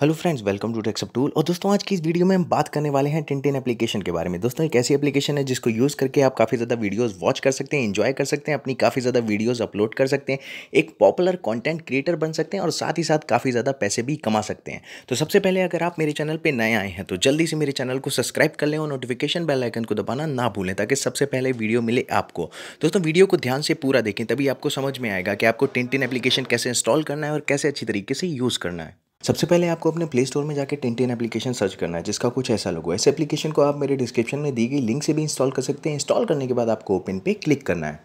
hello friends welcome to Texup tool और दोस्तों आज की इस वीडियो में हम बात करने वाले हैं टिनटिन एप्लीकेशन के बारे में दोस्तों एक ऐसी एप्लीकेशन है जिसको यूज़ करके आप काफ़ी ज़्यादा वीडियोस वॉच कर सकते हैं एंजॉय कर सकते हैं अपनी काफ़ी ज़्यादा वीडियोस अपलोड कर सकते हैं एक पॉपुलर कंटेंट क्रिएटर बन सकते हैं और साथ ही साथ काफ़ी ज़्यादा पैसे भी कमा सकते हैं तो सबसे पहले अगर आप मेरे चैनल पर नए आए हैं तो जल्दी से मेरे चैनल को सब्सक्राइब कर लें और नोटिफिकेशन बेल आइकन को दबाना ना भूलें ताकि सबसे पहले वीडियो मिले आपको दोस्तों वीडियो को ध्यान से पूरा देखें तभी आपको समझ में आएगा कि आपको टिनटिन एप्लीकेशन कैसे इंस्टॉल करना है और कैसे अच्छी तरीके से यूज़ करना है सबसे पहले आपको अपने प्ले स्टोर में जाकर टेंटेन एप्लीकेशन सर्च करना है जिसका कुछ ऐसा लोगो ऐसे एप्लीकेशन को आप मेरे डिस्क्रिप्शन में दी गई लिंक से भी इंस्टॉल कर सकते हैं इंस्टॉल करने के बाद आपको ओपन पे क्लिक करना है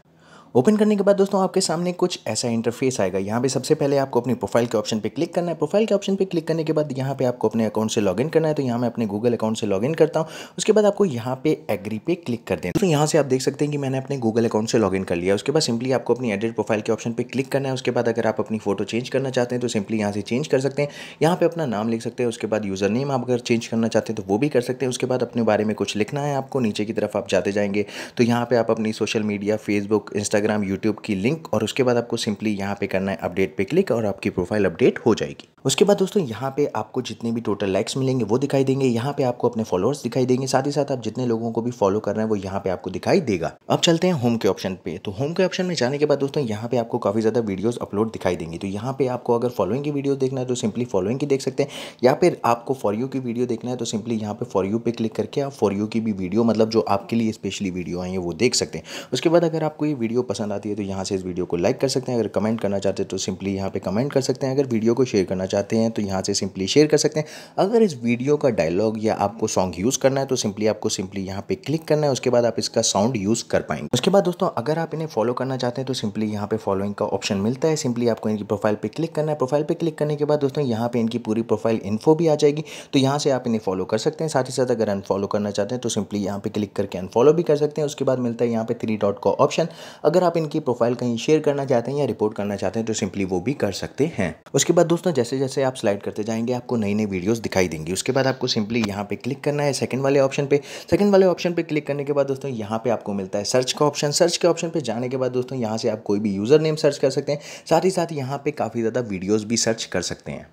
ओपन करने के बाद दोस्तों आपके सामने कुछ ऐसा इंटरफेस आएगा यहाँ पे सबसे पहले आपको अपनी प्रोफाइल के ऑप्शन पे क्लिक करना है प्रोफाइल के ऑप्शन पे क्लिक करने के बाद यहाँ पे आपको अपने अकाउंट से लॉगिन करना है तो यहाँ मैं अपने गूगल अकाउंट से लॉगिन करता हूँ उसके बाद आपको यहाँ पे एग्री पे क्लिक कर देना तो यहाँ से आप देख सकते हैं कि मैंने अपने गूगल अकाउंट से लॉगिन कर लिया उसके बाद सिंपली आपको अपनी एडिट प्रोफाइल के ऑप्शन पर क्लिक करना है उसके बाद अगर आप अपनी फोटो चेंज करना चाहते हैं तो सिंपली यहाँ से चेंज कर सकते हैं यहाँ पर अपना नाम लिख सकते हैं उसके बाद यूज़र नेम आप अगर चेंज करना चाहते हैं तो वो भी कर सकते हैं उसके बाद अपने बारे में कुछ लिखना है आपको नीचे की तरफ आप जाते जाएंगे तो यहाँ पर आप अपनी social media Facebook Instagram Instagram YouTube की लिंक और उसके बाद आपको सिंपली यहाँ पे करना है अपडेट पे क्लिक और आपकी प्रोफाइल अपडेट हो जाएगी उसके बाद दोस्तों यहाँ पे आपको जितने भी टोटल लाइक्स मिलेंगे वो दिखाई देंगे यहाँ पे आपको अपने फॉलोअर्स दिखाई देंगे साथ ही साथ आप जितने लोगों को भी फॉलो कर रहे हैं वो यहाँ पे आपको दिखाई देगा अब चलते हैं होम के ऑप्शन पे तो होम के ऑप्शन में जाने के बाद दोस्तों यहाँ पे आपको काफी ज्यादा वीडियोज अपलोड दिखाई देंगी तो यहाँ पे आपको अगर फॉलोइंग की वीडियो देखना है तो सिंपली फॉलोइंग की देख सकते हैं या फिर आपको फॉर यू की वीडियो देखना है तो सिंपली यहाँ पे फॉर यू पे क्लिक करके आप फॉर यू की भी वीडियो मतलब जो आपके लिए स्पेशली वीडियो आई है वो देख सकते हैं उसके बाद अगर आपको ये वीडियो पसंद आती है तो यहाँ से इस वीडियो को लाइक कर सकते हैं अगर कमेंट करना चाहते हैं तो सिंपली यहाँ पे कमेंट कर सकते हैं अगर वीडियो को शेयर करना चाहते हैं तो यहाँ से सिंपली शेयर कर सकते हैं अगर इस वीडियो का डायलॉग या आपको सॉन्ग यूज़ करना है तो सिंपली आपको सिंपली यहाँ पे क्लिक करना है उसके बाद आप इसका साउंड यूज़ कर पाएंगे उसके बाद दोस्तों अगर आप इन्हें फॉलो करना चाहते हैं तो सिंपली यहाँ पे फॉलोइंग का ऑप्शन मिलता है सिंपली आपको इनकी प्रोफाइल पर क्लिक करना है प्रोफाइल पर क्लिक करने के बाद दोस्तों यहाँ पे इनकी पूरी प्रोफाइल इन्फो भी आ जाएगी तो यहाँ से आप इन्हें फॉलो कर सकते हैं साथ ही साथ अगर अनफॉलो करना चाहते हैं तो सिंपली यहाँ पे क्लिक करके अनफॉलो भी कर सकते हैं उसके बाद मिलता है यहाँ पे थ्री डॉट का ऑप्शन अगर अगर आप इनकी प्रोफाइल कहीं शेयर करना चाहते हैं या रिपोर्ट करना चाहते हैं तो सिंपली वो भी कर सकते हैं उसके बाद दोस्तों जैसे जैसे आप स्लाइड करते जाएंगे आपको नई नई वीडियोस दिखाई देंगी उसके बाद आपको सिंपली यहाँ पे क्लिक करना है सेकंड वाले ऑप्शन पे सेकंड वाले ऑप्शन पे क्लिक करने के बाद दोस्तों यहाँ पे आपको मिलता है सर्च का ऑप्शन सर्च के ऑप्शन पे जाने के बाद दोस्तों यहाँ से आप कोई भी यूज़र नेम सर्च कर सकते हैं साथ ही साथ यहाँ पे काफ़ी ज़्यादा वीडियोज़ भी सर्च कर सकते हैं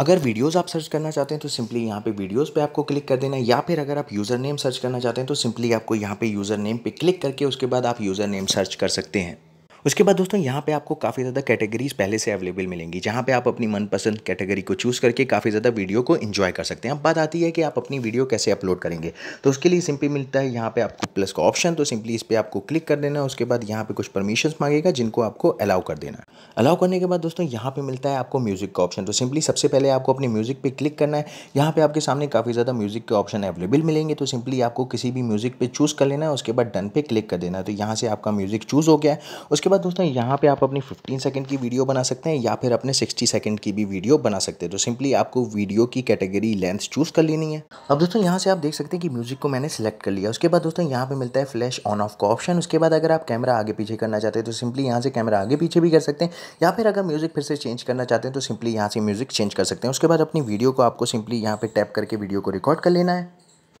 अगर वीडियोस आप सर्च करना चाहते हैं तो सिंपली यहाँ पे वीडियोस पे आपको क्लिक कर देना है या फिर अगर आप यूज़र नेम सर्च करना चाहते हैं तो सिंपली आपको यहाँ पे यूज़र नेम पे क्लिक करके उसके बाद आप यूज़र नेम सर्च कर सकते हैं उसके बाद दोस्तों यहाँ पे आपको काफ़ी ज़्यादा कैटेगरीज पहले से अवेलेबल मिलेंगी जहाँ पे आप अपनी मनपसंद कैटेगरी को चूज़ करके काफ़ी ज़्यादा वीडियो को इन्जॉय कर सकते हैं अब बात आती है कि आप अपनी वीडियो कैसे अपलोड करेंगे तो उसके लिए सिंपली मिलता है यहाँ पर आपको प्लस का ऑप्शन तो सिंपली इस पर आपको क्लिक कर देना उसके बाद यहाँ पर कुछ परमिशन मांगेगा जिनको आपको अलाउ कर देना अलाउ करने के बाद दोस्तों यहाँ पर मिलता है आपको म्यूज़िक का ऑप्शन तो सिंपली सबसे पहले आपको अपने म्यूज़िक पर क्लिक करना है यहाँ पर आपके सामने काफ़ी ज़्यादा म्यूज़िक के ऑप्शन अवेलेबल मिलेंगे तो सिंपली आपको किसी भी म्यूज़िक पर चूज़ कर लेना है उसके बाद डन पे क्लिक कर देना है तो यहाँ से आपका म्यूज़िक चूज़ हो गया है उसके बाद दोस्तों यहाँ पे आप अपनी 15 सेकंड की वीडियो बना सकते हैं या फिर अपने 60 सेकंड की भी वीडियो बना सकते हैं तो सिंपली आपको वीडियो की कैटेगरी लेंथ चूज़ कर लेनी है अब दोस्तों यहाँ से आप देख सकते हैं कि म्यूज़िक को मैंने सेलेक्ट कर लिया उसके बाद दोस्तों यहाँ पे मिलता है फ्लैश ऑन ऑफ का ऑप्शन उसके बाद अगर आप कैमरा आगे पीछे करना चाहते हैं तो सिंपली यहाँ से कैमरा आगे पीछे भी कर सकते हैं या फिर अगर म्यूज़िक फिर से चेंज करना चाहते हैं तो सिंपली यहाँ से म्यूज़िक चेंज कर सकते हैं उसके बाद अपनी वीडियो को आपको सिंपली यहाँ पर टैप करके वीडियो को रिकॉर्ड कर लेना है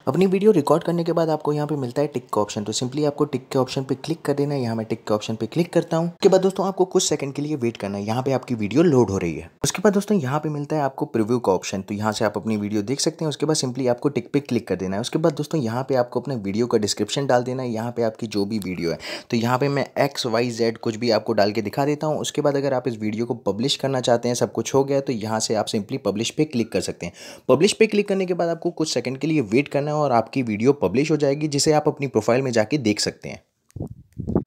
अपनी वीडियो रिकॉर्ड करने के बाद आपको यहाँ पे मिलता है टिक का ऑप्शन तो सिंपली आपको टिक के ऑप्शन पे क्लिक कर देना है यहाँ मैं टिक के ऑप्शन पे क्लिक करता हूँ उसके बाद दोस्तों आपको कुछ सेकंड के लिए वेट करना है यहाँ पे आपकी वीडियो लोड हो रही है उसके बाद दोस्तों यहाँ पे मिलता है आपको प्रिव्यू का ऑप्शन तो यहाँ से आप अपनी वीडियो देख सकते हैं उसके बाद सिंपली आपको टिक पे क्लिक कर देना है उसके बाद दोस्तों यहाँ पे आपको अपने वीडियो का डिस्क्रिप्शन डाल देना है यहाँ पे आपकी जो भी वीडियो है तो यहाँ पे मैं एक्स वाई जेड कुछ भी आपको डाल के दिखा देता हूँ उसके बाद अगर आप इस वीडियो को पब्लिश करना चाहते हैं सब कुछ हो गया तो यहाँ से आप सिंपली पब्लिश पे क्लिक कर सकते हैं पब्लिश पे क्लिक करने के बाद आपको कुछ सेकंड के लिए वेट करना है और आपकी वीडियो पब्लिश हो जाएगी जिसे आप अपनी प्रोफाइल में जाके देख सकते हैं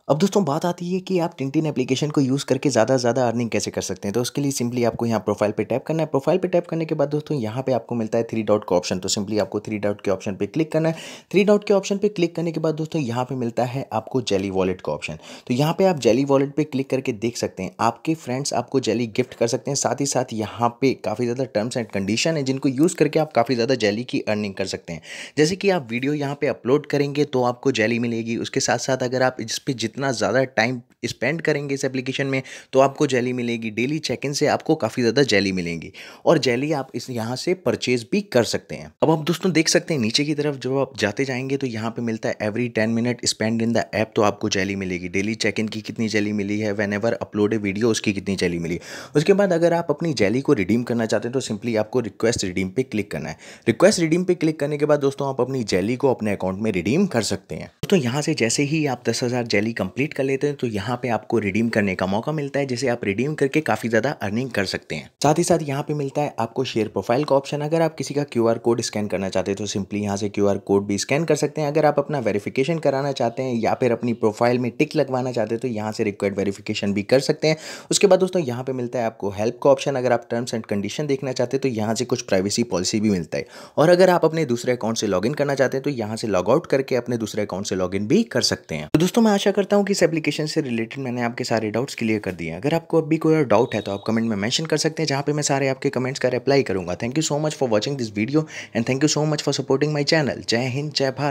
अब दोस्तों बात आती है कि आप टिंटिन एप्लीकेशन को यूज़ करके ज़्यादा से ज़्यादा अर्निंग कैसे कर सकते हैं तो उसके लिए सिंपली आपको यहाँ प्रोफाइल पे टैप करना है प्रोफाइल पे टैप करने के बाद दोस्तों यहाँ पे आपको मिलता है थ्री डॉट का ऑप्शन तो सिंपली आपको थ्री डॉट के ऑप्शन पे क्लिक करना है थ्री डॉट के ऑप्शन पर क्लिक करने के बाद दोस्तों यहाँ पर मिलता है आपको जेली वॉलेट का ऑप्शन तो यहाँ पर आप जेली वॉलेट पर क्लिक करके देख सकते हैं आपके फ्रेंड्स आपको जेली गिफ्ट कर सकते हैं साथ ही साथ यहाँ पर काफ़ी ज़्यादा टर्म्स एंड कंडीशन है जिनको यूज़ करके आप काफ़ी ज़्यादा जेली की अर्निंग कर सकते हैं जैसे कि आप वीडियो यहाँ पर अपलोड करेंगे तो आपको जेली मिलेगी उसके साथ साथ अगर आप इस पर जितने जितना ज़्यादा टाइम स्पेंड करेंगे इस एप्लीकेशन में तो आपको जेली मिलेगी डेली चेक इन से आपको काफ़ी ज़्यादा जेली मिलेंगी और जेली आप इस यहाँ से परचेज भी कर सकते हैं अब आप दोस्तों देख सकते हैं नीचे की तरफ जब आप जाते जाएंगे तो यहाँ पे मिलता है every ten minute spend in the app तो आपको जेली मिलेगी डेली चेक इन की कितनी जेली मिली है वेन एवर अपलोड वीडियो उसकी कितनी जेली मिली उसके बाद अगर आप अपनी जेली को रिडीम करना चाहते हैं तो सिंपली आपको रिक्वेस्ट रिडीम पे क्लिक करना है रिक्वेस्ट रिडीम पे क्लिक करने के बाद दोस्तों आप अपनी जेली को अपने अकाउंट में रिडीम कर सकते हैं दोस्तों यहाँ से जैसे ही आप दस हज़ार जेली कंप्लीट कर लेते हैं तो यहाँ पे आपको रिडीम करने का मौका मिलता है जिसे आप रिडीम करके काफ़ी ज़्यादा अर्निंग कर सकते हैं साथ ही साथ यहाँ पे मिलता है आपको शेयर प्रोफाइल का ऑप्शन अगर आप किसी का क्यू कोड स्कैन करना चाहते हैं तो सिंपली यहाँ से क्यू कोड भी स्कैन कर सकते हैं अगर आप अपना वेरिफिकेशन कराना चाहते हैं या फिर अपनी प्रोफाइल में टिक लगवाना चाहते हैं तो यहाँ से रिक्वायर्ड वेरिफिकेशन भी कर सकते हैं उसके बाद दोस्तों यहाँ पर मिलता है आपको हेल्प का ऑप्शन अगर आप टर्म्स एंड कंडीशन देखना चाहते हैं तो यहाँ से कुछ प्राइवेसी पॉलिसी भी मिलता है और अगर आप अपने दूसरे अकाउंट से लॉग करना चाहते हैं तो यहाँ से लॉग आउट करके अपने दूसरे अकाउंट से लॉगिन भी कर सकते हैं तो दोस्तों मैं आशा करता हूँ हूँ कि इस एप्लीकेशन से रिलेटेड मैंने आपके सारे डाउट्स क्लियर कर दिए अगर आपको अभी कोई और डाउट है तो आप कमेंट में मैंशन कर सकते हैं जहाँ पर मैं सारे आपके कमेंट्स का रिप्लाई करूँगा thank you so much for watching this video and thank you so much for supporting my channel जय हिंद जय भारत